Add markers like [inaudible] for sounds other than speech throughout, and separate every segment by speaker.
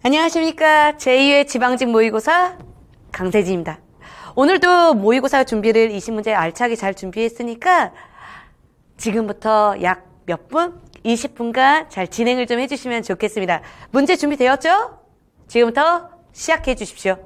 Speaker 1: 안녕하십니까. 제2회 지방직 모의고사 강세진입니다. 오늘도 모의고사 준비를 2 0문제 알차게 잘 준비했으니까 지금부터 약 몇 분? 20분간 잘 진행을 좀 해주시면 좋겠습니다. 문제 준비되었죠? 지금부터 시작해 주십시오.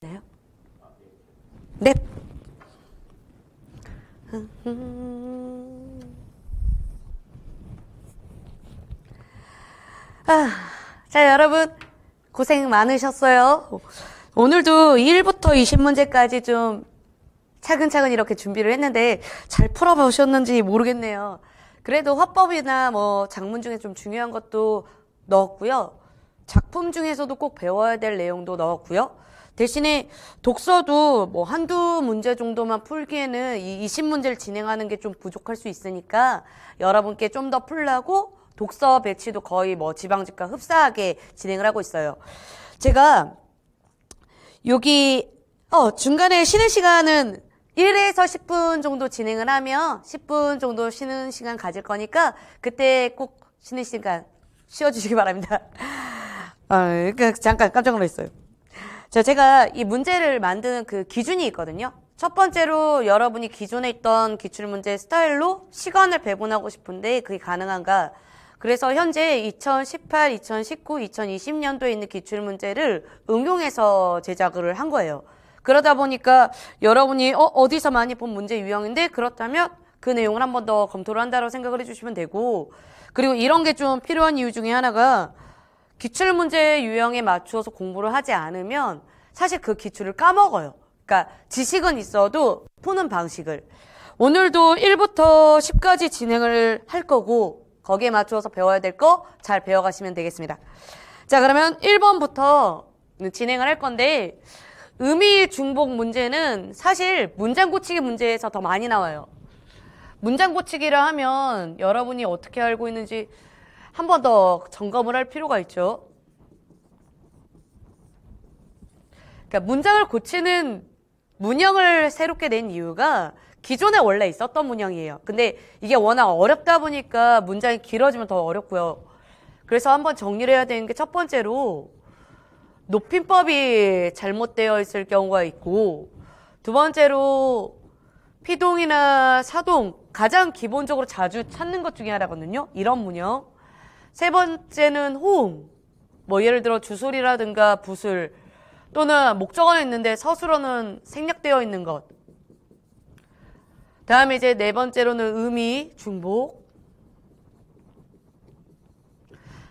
Speaker 1: 네요 넵. 네. 아, 자 여러분 고생 많으셨어요. 오늘도 1부터 20문제까지 좀 차근차근 이렇게 준비를 했는데 잘 풀어보셨는지 모르겠네요. 그래도 화법이나 뭐작문 중에 좀 중요한 것도 넣었고요. 작품 중에서도 꼭 배워야 될 내용도 넣었고요. 대신에 독서도 뭐 한두 문제 정도만 풀기에는 이 20문제를 진행하는 게 좀 부족할 수 있으니까 여러분께 좀 더 풀라고 독서 배치도 거의 뭐 지방직과 흡사하게 진행을 하고 있어요. 제가 여기 어 중간에 쉬는 시간은 1에서 10분 정도 진행을 하면 10분 정도 쉬는 시간 가질 거니까 그때 꼭 쉬는 시간 쉬어주시기 바랍니다. 아, 그, 잠깐 깜짝 놀랐어요. 자, 제가 이 문제를 만드는 그 기준이 있거든요. 첫 번째로 여러분이 기존에 있던 기출문제 스타일로 시간을 배분하고 싶은데 그게 가능한가? 그래서 현재 2018, 2019, 2020년도에 있는 기출문제를 응용해서 제작을 한 거예요. 그러다 보니까 여러분이 어, 어디서 많이 본 문제 유형인데 그렇다면 그 내용을 한 번 더 검토를 한다고 생각을 해주시면 되고 그리고 이런 게 좀 필요한 이유 중에 하나가 기출 문제 유형에 맞추어서 공부를 하지 않으면 사실 그 기출을 까먹어요. 그러니까 지식은 있어도 푸는 방식을 오늘도 1부터 10까지 진행을 할 거고 거기에 맞추어서 배워야 될 거 잘 배워가시면 되겠습니다. 자 그러면 1번부터 진행을 할 건데 의미 중복 문제는 사실 문장 고치기 문제에서 더 많이 나와요. 문장 고치기라 하면 여러분이 어떻게 알고 있는지 한번더 점검을 할 필요가 있죠. 그러니까 문장을 고치는 문형을 새롭게 낸 이유가 기존에 원래 있었던 문형이에요. 근데 이게 워낙 어렵다 보니까 문장이 길어지면 더 어렵고요. 그래서 한 번 정리를 해야 되는 게 첫 번째로 높임법이 잘못되어 있을 경우가 있고 두 번째로 피동이나 사동 가장 기본적으로 자주 찾는 것 중에 하나거든요. 이런 문형. 세 번째는 호응. 뭐 예를 들어 주술이라든가 부술 또는 목적어는 있는데 서술어는 생략되어 있는 것. 다음에 이제 네 번째로는 의미, 중복.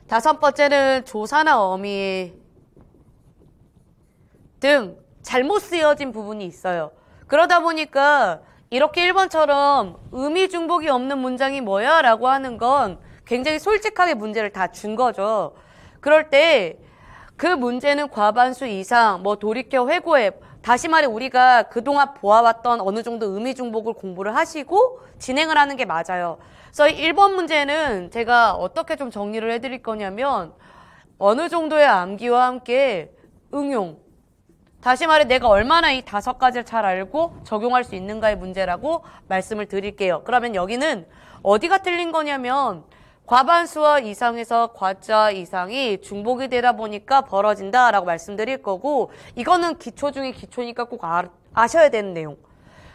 Speaker 1: 다섯 번째는 조사나 어미 등 잘못 쓰여진 부분이 있어요. 그러다 보니까 이렇게 1번처럼 의미 중복이 없는 문장이 뭐야? 라고 하는 건 굉장히 솔직하게 문제를 다 준 거죠. 그럴 때 그 문제는 과반수 이상 뭐 돌이켜 회고해 다시 말해 우리가 그동안 보아왔던 어느 정도 의미 중복을 공부를 하시고 진행을 하는 게 맞아요. 그래서 일번 문제는 제가 어떻게 좀 정리를 해드릴 거냐면 어느 정도의 암기와 함께 응용 다시 말해 내가 얼마나 이 다섯 가지를 잘 알고 적용할 수 있는가의 문제라고 말씀을 드릴게요. 그러면 여기는 어디가 틀린 거냐면 과반수와 이상에서 과자 이상이 중복이 되다 보니까 벌어진다라고 말씀드릴 거고 이거는 기초 중에 기초니까 꼭 아, 아셔야 되는 내용.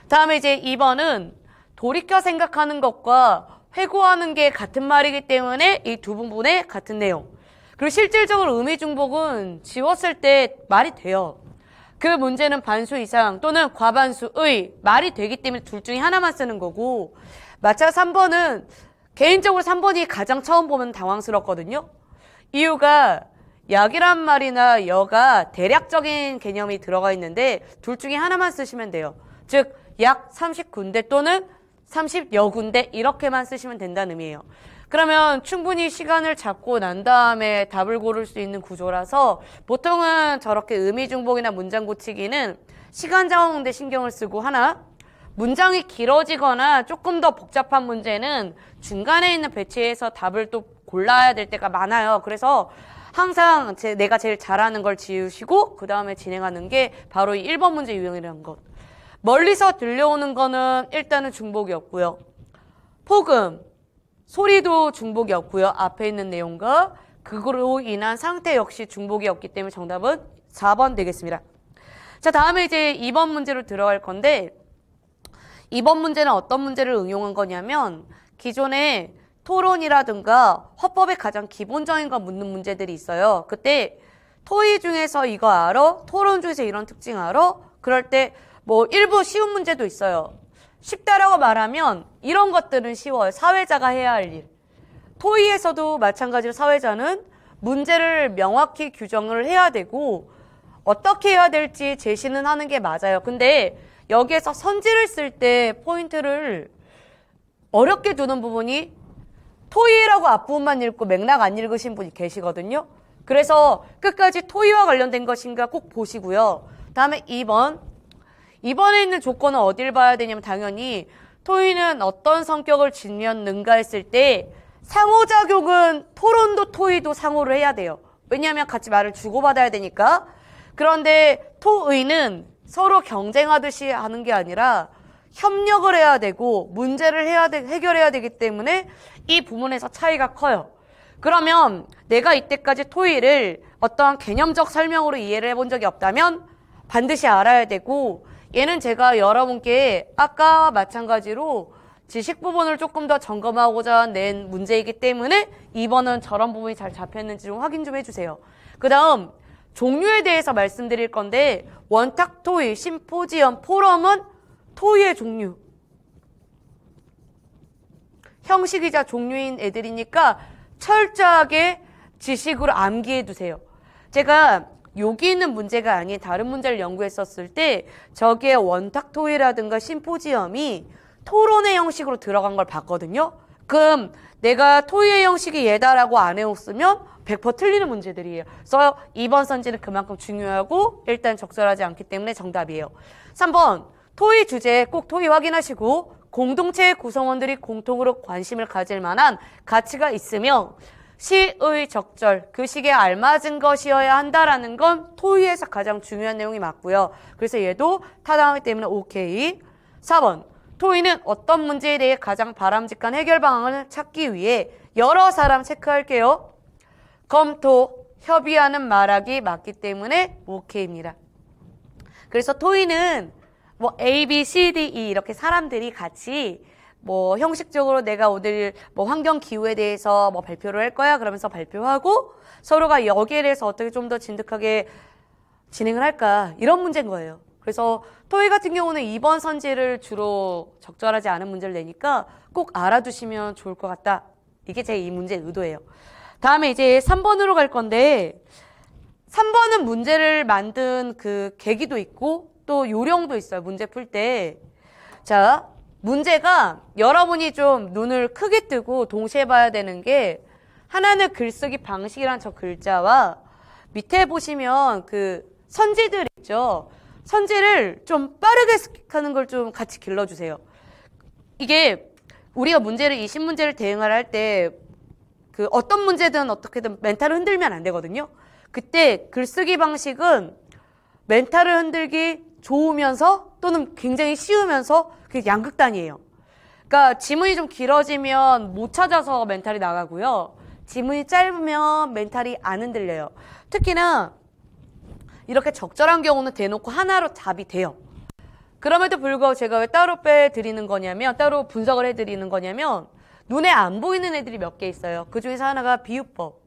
Speaker 1: 다음에 이제 2번은 돌이켜 생각하는 것과 회고하는 게 같은 말이기 때문에 이 두 부분의 같은 내용. 그리고 실질적으로 의미 중복은 지웠을 때 말이 돼요. 그 문제는 반수 이상 또는 과반수의 말이 되기 때문에 둘 중에 하나만 쓰는 거고 마차 3번은 개인적으로 3번이 가장 처음 보면 당황스럽거든요. 이유가 약이란 말이나 여가 대략적인 개념이 들어가 있는데 둘 중에 하나만 쓰시면 돼요. 즉, 약 30군데 또는 30여 군데 이렇게만 쓰시면 된다는 의미예요. 그러면 충분히 시간을 잡고 난 다음에 답을 고를 수 있는 구조라서 보통은 저렇게 의미 중복이나 문장 고치기는 시간 자원 대 신경을 쓰고 하나 문장이 길어지거나 조금 더 복잡한 문제는 중간에 있는 배치에서 답을 또 골라야 될 때가 많아요. 그래서 항상 제, 내가 제일 잘하는 걸 지우시고 그 다음에 진행하는 게 바로 이 1번 문제 유형이라는 것. 멀리서 들려오는 거는 일단은 중복이 었고요 폭음, 소리도 중복이 었고요 앞에 있는 내용과 그거로 인한 상태 역시 중복이 었기 때문에 정답은 4번 되겠습니다. 자, 다음에 이제 2번 문제로 들어갈 건데 이번 문제는 어떤 문제를 응용한 거냐면 기존에 토론이라든가 화법의 가장 기본적인 걸 묻는 문제들이 있어요. 그때 토의 중에서 이거 알아? 토론 중에서 이런 특징 알아? 그럴 때 뭐 일부 쉬운 문제도 있어요. 쉽다라고 말하면 이런 것들은 쉬워요. 사회자가 해야 할 일. 토의에서도 마찬가지로 사회자는 문제를 명확히 규정을 해야 되고 어떻게 해야 될지 제시는 하는 게 맞아요. 근데 여기에서 선지를 쓸 때 포인트를 어렵게 두는 부분이 토이라고 앞부분만 읽고 맥락 안 읽으신 분이 계시거든요. 그래서 끝까지 토이와 관련된 것인가 꼭 보시고요. 다음에 2번. 2번에 있는 조건은 어딜 봐야 되냐면 당연히 토이는 어떤 성격을 지녔는가 했을 때 상호작용은 토론도 토의도 상호를 해야 돼요. 왜냐하면 같이 말을 주고받아야 되니까. 그런데 토의는 서로 경쟁하듯이 하는 게 아니라 협력을 해야 되고 문제를 해야 되, 해결해야 되기 때문에 이 부분에서 차이가 커요. 그러면 내가 이때까지 토의를 어떠한 개념적 설명으로 이해를 해본 적이 없다면 반드시 알아야 되고 얘는 제가 여러분께 아까와 마찬가지로 지식 부분을 조금 더 점검하고자 낸 문제이기 때문에 이번은 저런 부분이 잘 잡혔는지 좀 확인 좀 해주세요. 그 다음 종류에 대해서 말씀드릴 건데 원탁토의 심포지엄 포럼은 토의 종류 형식이자 종류인 애들이니까 철저하게 지식으로 암기해 두세요. 제가 여기 있는 문제가 아닌 다른 문제를 연구했었을 때 저기에 원탁토의라든가 심포지엄이 토론의 형식으로 들어간 걸 봤거든요. 그럼 내가 토의의 형식이 얘다라고 안 해왔으면 100% 틀리는 문제들이에요. 그래서 2번 선지는 그만큼 중요하고 일단 적절하지 않기 때문에 정답이에요. 3번 토의 주제 꼭 토의 확인하시고 공동체의 구성원들이 공통으로 관심을 가질 만한 가치가 있으며 시의 적절, 그 시기에 알맞은 것이어야 한다라는 건 토의에서 가장 중요한 내용이 맞고요. 그래서 얘도 타당하기 때문에 오케이. 4번. 토의는 어떤 문제에 대해 가장 바람직한 해결 방안을 찾기 위해 여러 사람 체크할게요. 검토, 협의하는 말하기 맞기 때문에 오케이입니다. 그래서 토이는뭐 A, B, C, D, E 이렇게 사람들이 같이 뭐 형식적으로 내가 오늘 뭐 환경 기후에 대해서 뭐 발표를 할 거야 그러면서 발표하고 서로가 여기에 대해서 어떻게 좀 더 진득하게 진행을 할까 이런 문제인 거예요. 그래서 토익 같은 경우는 이번 선제를 주로 적절하지 않은 문제를 내니까 꼭 알아두시면 좋을 것 같다. 이게 제 이 문제의 의도예요. 다음에 이제 3번으로 갈 건데 3번은 문제를 만든 그 계기도 있고 또 요령도 있어요. 문제 풀 때. 자, 문제가 여러분이 좀 눈을 크게 뜨고 동시에 봐야 되는 게 하나는 글쓰기 방식이란 저 글자와 밑에 보시면 그 선지들 있죠. 선지를 좀 빠르게 습 하는 걸 좀 같이 길러주세요. 이게 우리가 문제를 이 신문제를 대응을 할때 그 어떤 문제든 어떻게든 멘탈을 흔들면 안 되거든요. 그때 글쓰기 방식은 멘탈을 흔들기 좋으면서 또는 굉장히 쉬우면서 그 양극단이에요. 그러니까 지문이 좀 길어지면 못 찾아서 멘탈이 나가고요. 지문이 짧으면 멘탈이 안 흔들려요. 특히나 이렇게 적절한 경우는 대놓고 하나로 답이 돼요. 그럼에도 불구하고 제가 왜 따로 빼드리는 거냐면 따로 분석을 해드리는 거냐면 눈에 안 보이는 애들이 몇 개 있어요. 그 중에서 하나가 비유법.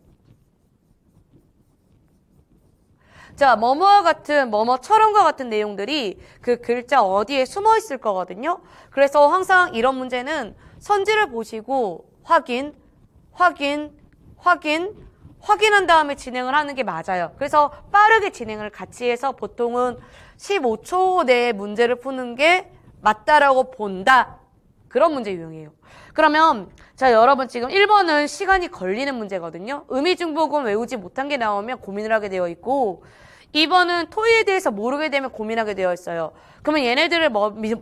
Speaker 1: 자, 뭐뭐와 같은, 뭐뭐처럼과 같은 내용들이 그 글자 어디에 숨어 있을 거거든요. 그래서 항상 이런 문제는 선지를 보시고 확인, 확인, 확인, 확인한 다음에 진행을 하는 게 맞아요. 그래서 빠르게 진행을 같이 해서 보통은 15초 내에 문제를 푸는 게 맞다라고 본다. 그런 문제 유형이에요. 그러면 자 여러분 지금 1번은 시간이 걸리는 문제거든요. 의미중복은 외우지 못한 게 나오면 고민을 하게 되어 있고 2번은 토의에 대해서 모르게 되면 고민하게 되어 있어요. 그러면 얘네들을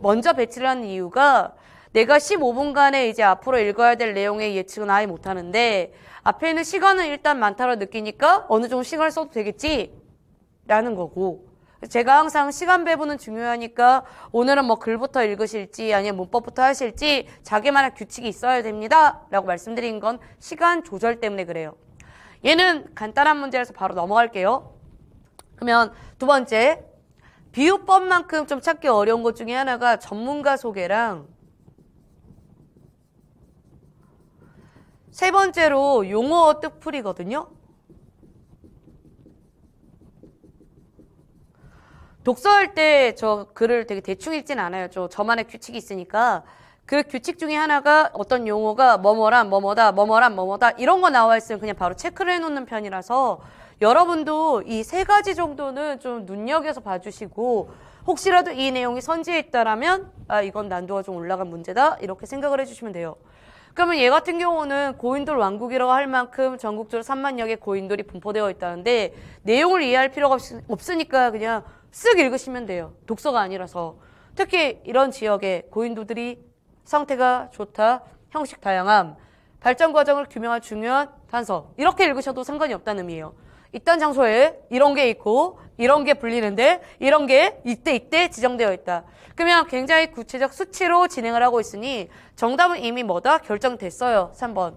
Speaker 1: 먼저 배치를 하는 이유가 내가 15분간에 이제 앞으로 읽어야 될 내용의 예측은 아예 못하는데 앞에 는 시간은 일단 많다고 라 느끼니까 어느 정도 시간을 써도 되겠지 라는 거고 제가 항상 시간 배분은 중요하니까 오늘은 뭐 글부터 읽으실지 아니면 문법부터 하실지 자기만의 규칙이 있어야 됩니다. 라고 말씀드린 건 시간 조절 때문에 그래요. 얘는 간단한 문제라서 바로 넘어갈게요. 그러면 두 번째 비유법만큼 좀 찾기 어려운 것 중에 하나가 전문가 소개랑 세 번째로 용어 뜻풀이거든요. 독서할 때 저 글을 되게 대충 읽진 않아요. 저 저만의 규칙이 있으니까 그 규칙 중에 하나가 어떤 용어가 뭐뭐란 뭐뭐다 뭐뭐란 뭐뭐다 이런 거 나와 있으면 그냥 바로 체크를 해놓는 편이라서 여러분도 이 세 가지 정도는 좀 눈여겨서 봐주시고 혹시라도 이 내용이 선지에 있다라면 아 이건 난도가 좀 올라간 문제다 이렇게 생각을 해주시면 돼요. 그러면 얘 같은 경우는 고인돌 왕국이라고 할 만큼 전국적으로 3만여 개 고인돌이 분포되어 있다는데 내용을 이해할 필요가 없, 없으니까 그냥 쓱 읽으시면 돼요. 독서가 아니라서. 특히 이런 지역에 고인도들이 상태가 좋다, 형식 다양함, 발전 과정을 규명할 중요한 단서. 이렇게 읽으셔도 상관이 없다는 의미예요. 이딴 장소에 이런 게 있고 이런 게 불리는데 이런 게 이때 이때 지정되어 있다. 그러면 굉장히 구체적 수치로 진행을 하고 있으니 정답은 이미 뭐다? 결정됐어요. 3번.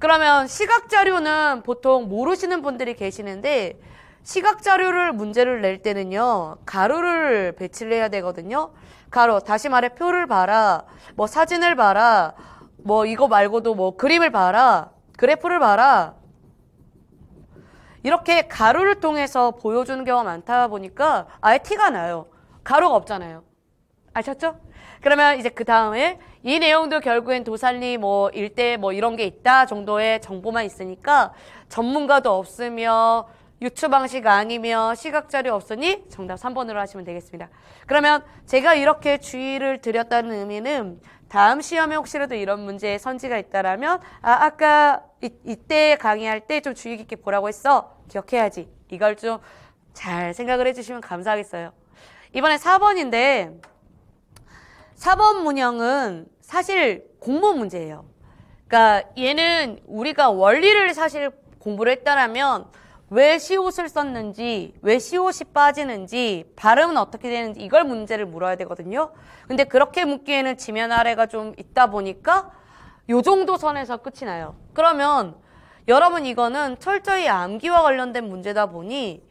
Speaker 1: 그러면 시각 자료는 보통 모르시는 분들이 계시는데 시각 자료를 문제를 낼 때는요. 가로를 배치를 해야 되거든요. 가로 다시 말해 표를 봐라. 뭐 사진을 봐라. 뭐 이거 말고도 뭐 그림을 봐라. 그래프를 봐라. 이렇게 가로를 통해서 보여주는 경우가 많다 보니까 아예 티가 나요. 가로가 없잖아요. 아셨죠? 그러면 이제 그 다음에 이 내용도 결국엔 도살리 뭐 일대 뭐 이런 게 있다 정도의 정보만 있으니까 전문가도 없으며 유추 방식 아니며 시각자료 없으니 정답 3번으로 하시면 되겠습니다. 그러면 제가 이렇게 주의를 드렸다는 의미는 다음 시험에 혹시라도 이런 문제에 선지가 있다라면 아, 아까 이, 이때 강의할 때 좀 주의 깊게 보라고 했어. 기억해야지. 이걸 좀 잘 생각을 해주시면 감사하겠어요. 이번에 4번인데 4번 문형은 사실 공모 문제예요. 그러니까 얘는 우리가 원리를 사실 공부를 했다라면 왜 시옷을 썼는지, 왜 시옷이 빠지는지, 발음은 어떻게 되는지 이걸 문제를 물어야 되거든요. 근데 그렇게 묻기에는 지면 아래가 좀 있다 보니까 요 정도 선에서 끝이 나요. 그러면 여러분 이거는 철저히 암기와 관련된 문제다 보니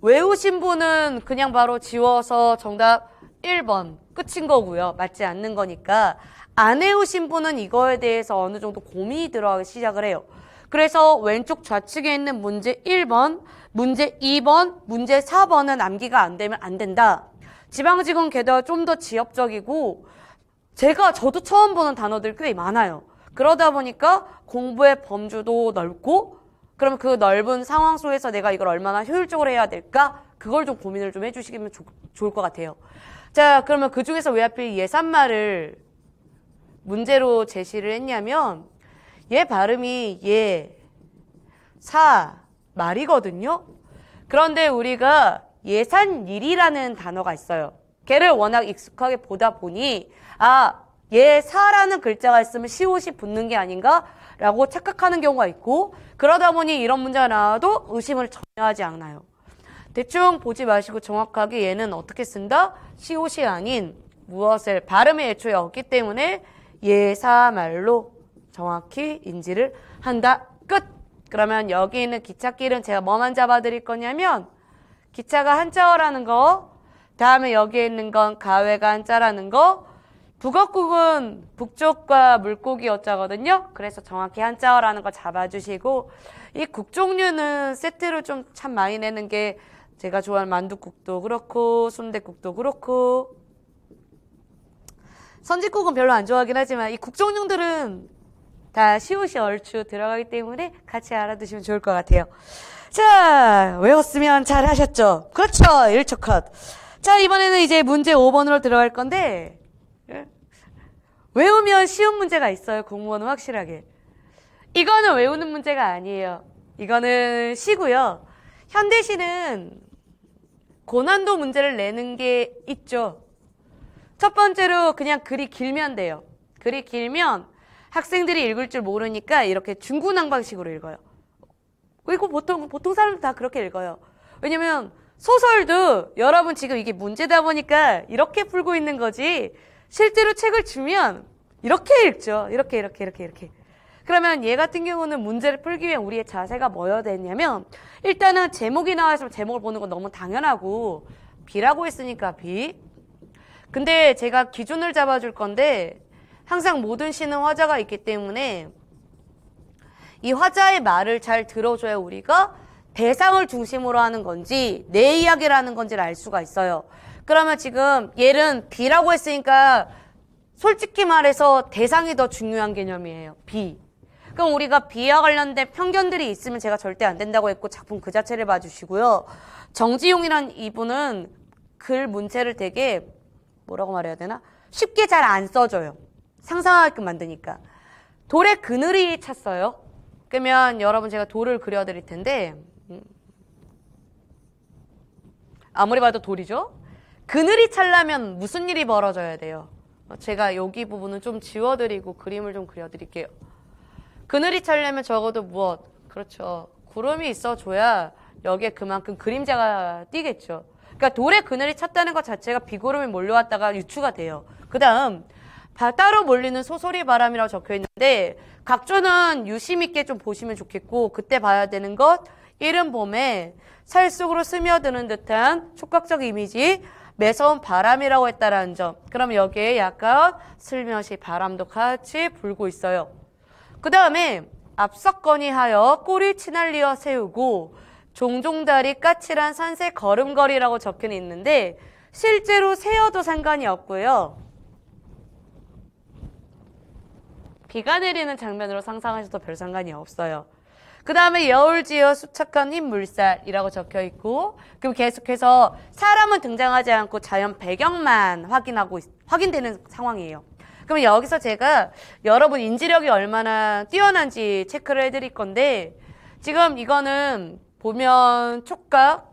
Speaker 1: 외우신 분은 그냥 바로 지워서 정답 1번 끝인 거고요. 맞지 않는 거니까 안 외우신 분은 이거에 대해서 어느 정도 고민이 들어가기 시작을 해요. 그래서 왼쪽 좌측에 있는 문제 1번, 문제 2번, 문제 4번은 암기가 안 되면 안 된다. 지방직원 개도가 좀 더지역적이고 제가 저도 처음 보는 단어들 꽤 많아요. 그러다 보니까 공부의 범주도 넓고 그럼 그 넓은 상황 속에서 내가 이걸 얼마나 효율적으로 해야 될까? 그걸 좀 고민을 좀 해주시면 좋을 것 같아요. 자, 그러면 그 중에서 왜 하필 예산말을 문제로 제시를 했냐면 얘 발음이 예, 사, 말이거든요. 그런데 우리가 예산일이라는 단어가 있어요. 걔를 워낙 익숙하게 보다 보니 아, 예사라는 글자가 있으면 시옷이 붙는 게 아닌가? 라고 착각하는 경우가 있고 그러다 보니 이런 문제가 나와도 의심을 전혀 하지 않아요. 대충 보지 마시고 정확하게 얘는 어떻게 쓴다? 시옷이 아닌 무엇을 발음의 애초에 없기 때문에 예사말로 정확히 인지를 한다. 끝! 그러면 여기 있는 기찻길은 제가 뭐만 잡아드릴 거냐면 기차가 한자어라는 거 다음에 여기에 있는 건 가회가 한자라는 거 북어국은 북쪽과 물고기 어짜거든요. 그래서 정확히 한자어라는 거 잡아주시고 이 국 종류는 세트로 좀 참 많이 내는 게 제가 좋아하는 만둣국도 그렇고 순대국도 그렇고 선지국은 별로 안 좋아하긴 하지만 이 국 종류들은 다 시옷이 얼추 들어가기 때문에 같이 알아두시면 좋을 것 같아요. 자, 외웠으면 잘 하셨죠? 그렇죠. 1초 컷. 자, 이번에는 이제 문제 5번으로 들어갈 건데, 예? 외우면 쉬운 문제가 있어요. 공무원은 확실하게. 이거는 외우는 문제가 아니에요. 이거는 시고요. 현대시는 고난도 문제를 내는 게 있죠. 첫 번째로 그냥 글이 길면 돼요. 글이 길면 학생들이 읽을 줄 모르니까 이렇게 중구난방식으로 읽어요. 그리고 보통 보통 사람들 다 그렇게 읽어요. 왜냐면 소설도 여러분 지금 이게 문제다 보니까 이렇게 풀고 있는 거지. 실제로 책을 주면 이렇게 읽죠. 이렇게 이렇게 이렇게 이렇게. 그러면 얘 같은 경우는 문제를 풀기 위한 우리의 자세가 뭐여야 되냐면 일단은 제목이 나와 있으면 제목을 보는 건 너무 당연하고 B라고 했으니까 B. 근데 제가 기준을 잡아줄 건데 항상 모든 시는 화자가 있기 때문에 이 화자의 말을 잘 들어줘야 우리가 대상을 중심으로 하는 건지 내 이야기라는 건지를 알 수가 있어요. 그러면 지금 얘는 B라고 했으니까 솔직히 말해서 대상이 더 중요한 개념이에요. B. 그럼 우리가 B와 관련된 편견들이 있으면 제가 절대 안 된다고 했고 작품 그 자체를 봐주시고요. 정지용이란 이분은 글 문체를 되게 뭐라고 말해야 되나? 쉽게 잘 안 써줘요. 상상하게끔 만드니까. 돌에 그늘이 찼어요. 그러면 여러분 제가 돌을 그려드릴 텐데 음. 아무리 봐도 돌이죠. 그늘이 찰라면 무슨 일이 벌어져야 돼요? 어, 제가 여기 부분은 좀 지워드리고 그림을 좀 그려드릴게요. 그늘이 찰려면 적어도 무엇? 그렇죠. 구름이 있어줘야 여기에 그만큼 그림자가 뛰겠죠 그러니까 돌에 그늘이 찼다는 것 자체가 비구름이 몰려왔다가 유추가 돼요. 그 다음 바다로 몰리는 소설이 바람이라고 적혀 있는데 각주는 유심 있게 좀 보시면 좋겠고 그때 봐야 되는 것 이른 봄에 살 속으로 스며드는 듯한 촉각적 이미지 매서운 바람이라고 했다라는 점. 그럼 여기에 약간 슬며시 바람도 같이 불고 있어요. 그 다음에 앞서거니 하여 꼬리 치날리어 세우고 종종다리 까칠한 산새 걸음걸이라고 적혀 있는데 실제로 세어도 상관이 없고요. 비가 내리는 장면으로 상상하셔도 별 상관이 없어요. 그 다음에 여울지어 수척한 흰 물살이라고 적혀 있고 그리고 계속해서 사람은 등장하지 않고 자연 배경만 확인하고 확인되는 상황이에요. 그럼 여기서 제가 여러분 인지력이 얼마나 뛰어난지 체크를 해드릴 건데 지금 이거는 보면 촉각,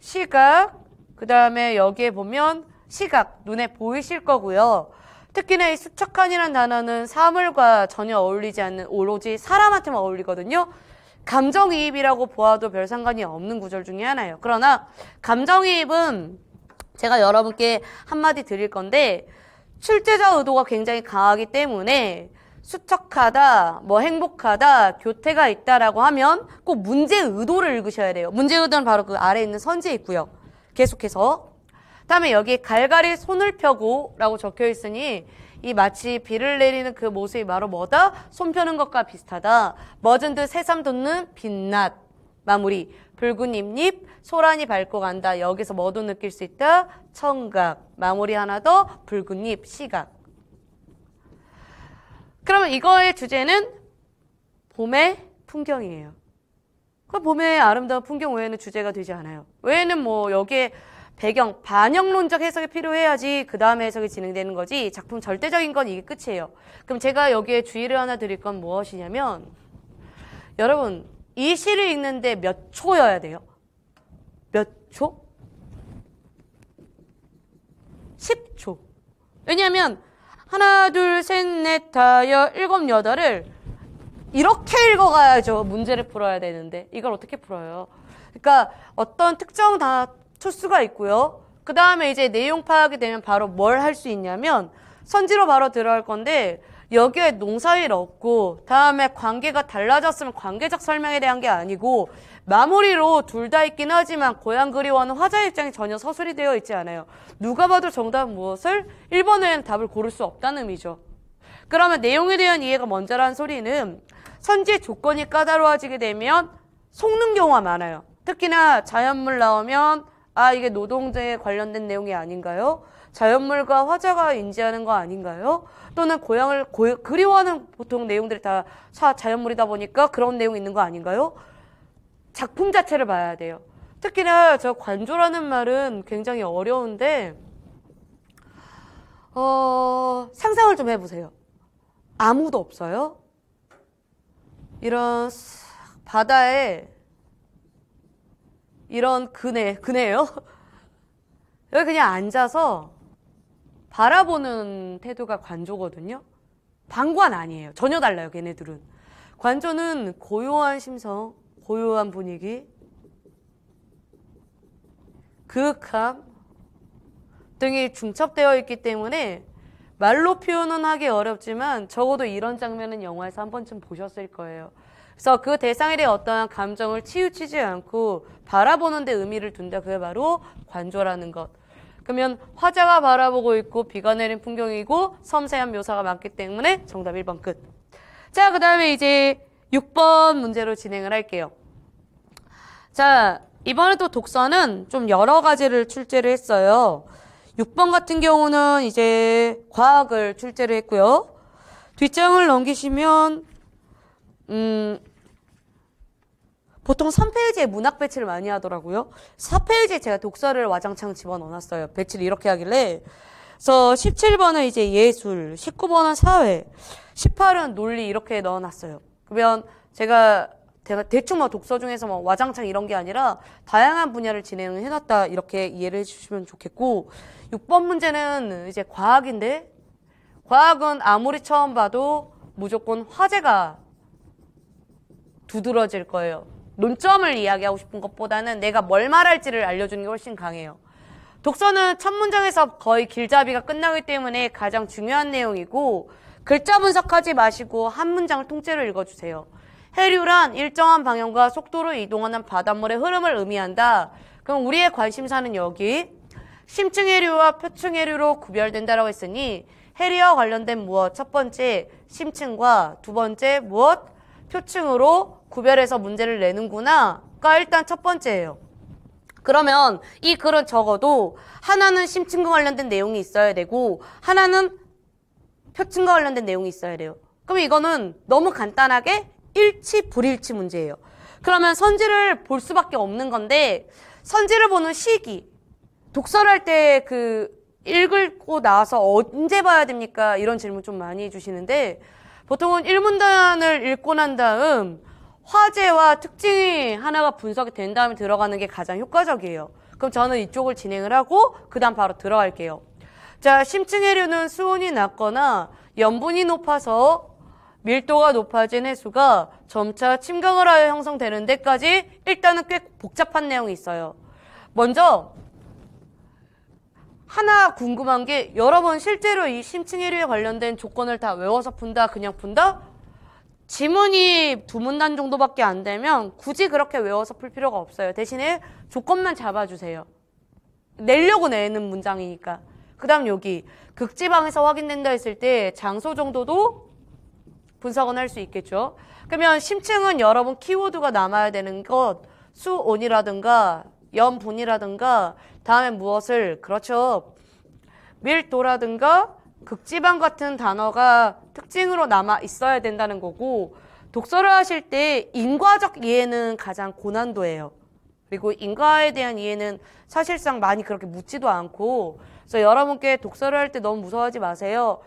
Speaker 1: 시각, 그 다음에 여기에 보면 시각, 눈에 보이실 거고요. 특히나 이수척한이라는 단어는 사물과 전혀 어울리지 않는 오로지 사람한테만 어울리거든요. 감정이입이라고 보아도 별 상관이 없는 구절 중에 하나예요. 그러나 감정이입은 제가 여러분께 한마디 드릴 건데 출제자 의도가 굉장히 강하기 때문에 수척하다, 뭐 행복하다, 교태가 있다라고 하면 꼭 문제 의도를 읽으셔야 돼요. 문제 의도는 바로 그 아래에 있는 선지에 있고요. 계속해서 다음에 여기 갈갈이 손을 펴고 라고 적혀 있으니 이 마치 비를 내리는 그 모습이 바로 뭐다? 손 펴는 것과 비슷하다. 멎은 듯 새삼 돋는 빛낮. 마무리. 붉은 잎잎, 소란이 밟고 간다. 여기서 뭐도 느낄 수 있다? 청각. 마무리 하나 더. 붉은 잎, 시각. 그러면 이거의 주제는 봄의 풍경이에요. 그 봄의 아름다운 풍경 외에는 주제가 되지 않아요. 외에는 뭐 여기에 배경, 반영론적 해석이 필요해야지 그 다음에 해석이 진행되는 거지 작품 절대적인 건 이게 끝이에요. 그럼 제가 여기에 주의를 하나 드릴 건 무엇이냐면 여러분 이 시를 읽는데 몇 초여야 돼요? 몇 초? 10초. 왜냐하면 하나, 둘, 셋, 넷, 다여, 일곱, 여덟을 이렇게 읽어가야죠. 문제를 풀어야 되는데 이걸 어떻게 풀어요? 그러니까 어떤 특정 다 초수가 있고요. 그 다음에 이제 내용 파악이 되면 바로 뭘 할 수 있냐면 선지로 바로 들어갈 건데 여기에 농사일 없고 다음에 관계가 달라졌으면 관계적 설명에 대한 게 아니고 마무리로 둘 다 있긴 하지만 고향 그리워하는 화자 입장이 전혀 서술이 되어 있지 않아요. 누가 봐도 정답은 무엇을? 1번은 답을 고를 수 없다는 의미죠. 그러면 내용에 대한 이해가 먼저라는 소리는 선지의 조건이 까다로워지게 되면 속는 경우가 많아요. 특히나 자연물 나오면 아, 이게 노동자에 관련된 내용이 아닌가요? 자연물과 화자가 인지하는 거 아닌가요? 또는 고향을 고, 그리워하는 보통 내용들이 다 사, 자연물이다 보니까 그런 내용이 있는 거 아닌가요? 작품 자체를 봐야 돼요. 특히나 저 관조라는 말은 굉장히 어려운데, 어, 상상을 좀 해보세요. 아무도 없어요? 이런 바다에 이런 그네, 그네예요. 여기 그냥 앉아서 바라보는 태도가 관조거든요. 방관 아니에요. 전혀 달라요, 걔네들은. 관조는 고요한 심성, 고요한 분위기, 그함 등이 중첩되어 있기 때문에 말로 표현은 하기 어렵지만 적어도 이런 장면은 영화에서 한 번쯤 보셨을 거예요. 그래서 그 대상에 대해 어떠한 감정을 치우치지 않고 바라보는 데 의미를 둔다. 그게 바로 관조라는 것. 그러면 화자가 바라보고 있고 비가 내린 풍경이고 섬세한 묘사가 많기 때문에 정답 1번 끝. 자, 그 다음에 이제 6번 문제로 진행을 할게요. 자, 이번에 또 독서는 좀 여러 가지를 출제를 했어요. 6번 같은 경우는 이제 과학을 출제를 했고요. 뒷장을 넘기시면 음 보통 3페이지에 문학 배치를 많이 하더라고요. 4페이지에 제가 독서를 와장창 집어넣어놨어요. 배치를 이렇게 하길래 그래서 17번은 이제 예술, 19번은 사회, 18은 논리 이렇게 넣어놨어요. 그러면 제가 제가 대충 막 독서 중에서 막 와장창 이런 게 아니라 다양한 분야를 진행 해놨다 이렇게 이해를 해주시면 좋겠고 6번 문제는 이제 과학인데 과학은 아무리 처음 봐도 무조건 화제가 두드러질 거예요. 논점을 이야기하고 싶은 것보다는 내가 뭘 말할지를 알려주는 게 훨씬 강해요. 독서는 첫 문장에서 거의 길잡이가 끝나기 때문에 가장 중요한 내용이고 글자 분석하지 마시고 한 문장을 통째로 읽어주세요. 해류란 일정한 방향과 속도로 이동하는 바닷물의 흐름을 의미한다. 그럼 우리의 관심사는 여기 심층 해류와 표층 해류로 구별된다라고 했으니 해류와 관련된 무엇 첫 번째 심층과 두 번째 무엇 표층으로 구별해서 문제를 내는구나. 그러니까 일단 첫 번째예요. 그러면 이 글은 적어도 하나는 심층과 관련된 내용이 있어야 되고 하나는 표층과 관련된 내용이 있어야 돼요. 그럼 이거는 너무 간단하게 일치 불일치 문제예요. 그러면 선지를 볼 수밖에 없는 건데 선지를 보는 시기 독서할 때 그 읽고 나서 언제 봐야 됩니까? 이런 질문 좀 많이 해주시는데 보통은 1문단을 읽고 난 다음 화제와 특징이 하나가 분석이 된 다음에 들어가는 게 가장 효과적이에요. 그럼 저는 이쪽을 진행을 하고 그다음 바로 들어갈게요. 자, 심층해류는 수온이 낮거나 염분이 높아서 밀도가 높아진 해수가 점차 침강을 하여 형성되는 데까지 일단은 꽤 복잡한 내용이 있어요. 먼저 하나 궁금한 게 여러분 실제로 이 심층 1위에 관련된 조건을 다 외워서 푼다 그냥 푼다? 지문이 두 문단 정도밖에 안 되면 굳이 그렇게 외워서 풀 필요가 없어요. 대신에 조건만 잡아주세요. 내려고 내는 문장이니까. 그 다음 여기 극지방에서 확인된다 했을 때 장소 정도도 분석은 할 수 있겠죠. 그러면 심층은 여러분 키워드가 남아야 되는 것, 수온이라든가 염분이라든가 다음에 무엇을 그렇죠. 밀도라든가 극지방 같은 단어가 특징으로 남아 있어야 된다는 거고 독서를 하실 때 인과적 이해는 가장 고난도예요. 그리고 인과에 대한 이해는 사실상 많이 그렇게 묻지도 않고 그래서 여러분께 독서를 할 때 너무 무서워하지 마세요.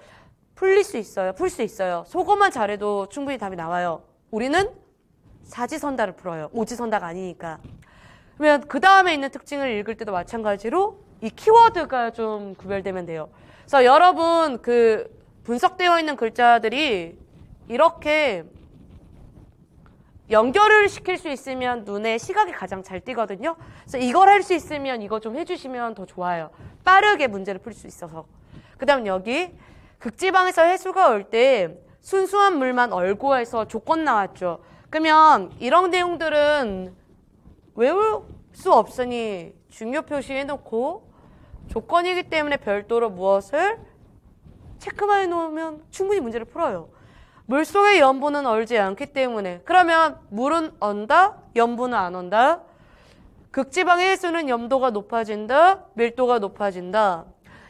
Speaker 1: 풀릴 수 있어요. 풀 수 있어요. 소거만 잘해도 충분히 답이 나와요. 우리는 사지선다를 풀어요. 오지선다가 아니니까. 그러면 그 다음에 있는 특징을 읽을 때도 마찬가지로 이 키워드가 좀 구별되면 돼요. 그래서 여러분 그 분석되어 있는 글자들이 이렇게 연결을 시킬 수 있으면 눈에 시각이 가장 잘 띄거든요. 그래서 이걸 할 수 있으면 이거 좀 해주시면 더 좋아요. 빠르게 문제를 풀 수 있어서. 그 다음 여기 극지방에서 해수가 올때 순수한 물만 얼고 해서 조건 나왔죠. 그러면 이런 내용들은 외울 수 없으니 중요 표시해놓고 조건이기 때문에 별도로 무엇을 체크만 해놓으면 충분히 문제를 풀어요. 물속의 염분은 얼지 않기 때문에 그러면 물은 언다? 염분은 안 언다? 극지방의 해수는 염도가 높아진다? 밀도가 높아진다?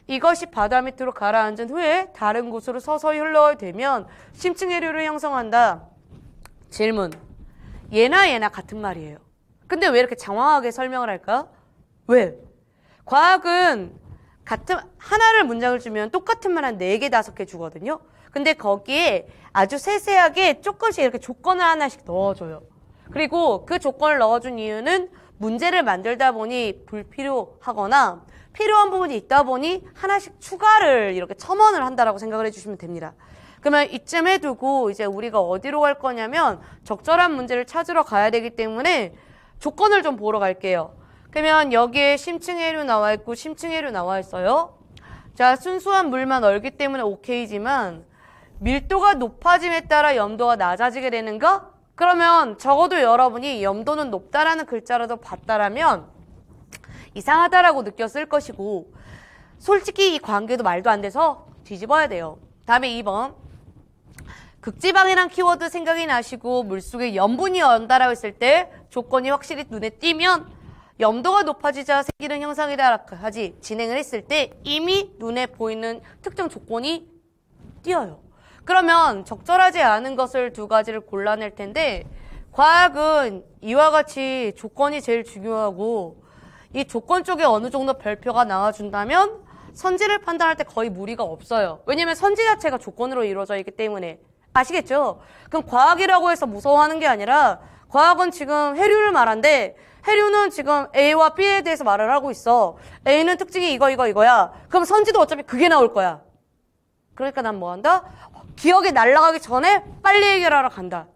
Speaker 1: 이것이 바다 밑으로 가라앉은 후에 다른 곳으로 서서히 흘러되면 심층 해류를 형성한다. 질문. 예나 예나 같은 말이에요. 근데 왜 이렇게 장황하게 설명을 할까? 왜? 과학은 같은 하나를 문장을 주면 똑같은 말 한 네 개 다섯 개 주거든요. 근데 거기에 아주 세세하게 조금씩 이렇게 조건을 하나씩 넣어줘요. 그리고 그 조건을 넣어준 이유는 문제를 만들다 보니 불필요하거나 필요한 부분이 있다 보니 하나씩 추가를 이렇게 첨언을 한다라고 생각을 해주시면 됩니다. 그러면 이쯤에 두고 이제 우리가 어디로 갈 거냐면 적절한 문제를 찾으러 가야 되기 때문에 조건을 좀 보러 갈게요. 그러면 여기에 심층해류 나와 있고 심층해류 나와 있어요. 자, 순수한 물만 얼기 때문에 오케이지만 밀도가 높아짐에 따라 염도가 낮아지게 되는 거? 그러면 적어도 여러분이 염도는 높다라는 글자라도 봤다라면 이상하다라고 느꼈을 것이고 솔직히 이 관계도 말도 안 돼서 뒤집어야 돼요. 다음에 2번 극지방이란 키워드 생각이 나시고 물속에 염분이 연다라고 했을 때 조건이 확실히 눈에 띄면 염도가 높아지자 생기는 형상이다라고 하지 진행을 했을 때 이미 눈에 보이는 특정 조건이 띄어요. 그러면 적절하지 않은 것을 두 가지를 골라낼 텐데 과학은 이와 같이 조건이 제일 중요하고 이 조건 쪽에 어느 정도 별표가 나와준다면 선지를 판단할 때 거의 무리가 없어요. 왜냐면 선지 자체가 조건으로 이루어져 있기 때문에 아시겠죠? 그럼 과학이라고 해서 무서워하는 게 아니라 과학은 지금 해류를 말한데 해류는 지금 A와 B에 대해서 말을 하고 있어. A는 특징이 이거 이거 이거야. 그럼 선지도 어차피 그게 나올 거야. 그러니까 난 뭐 한다? 기억이 날아가기 전에 빨리 해결하러 간다.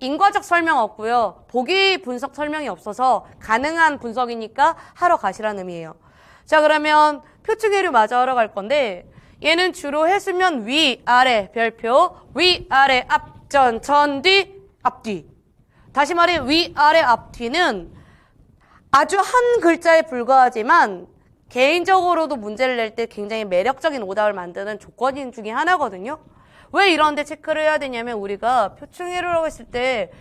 Speaker 1: 인과적 설명 없고요. 보기 분석 설명이 없어서 가능한 분석이니까 하러 가시라는 의미예요. 자 그러면 표층해류 마저 하러 갈 건데 얘는 주로 해수면 위, 아래, 별표, 위, 아래, 앞전, 전, 뒤, 앞뒤. 다시 말해 위, 아래, 앞뒤는 아주 한 글자에 불과하지만 개인적으로도 문제를 낼 때 굉장히 매력적인 오답을 만드는 조건 중에 하나거든요. 왜 이런 데 체크를 해야 되냐면 우리가 표충이루라고 했을 때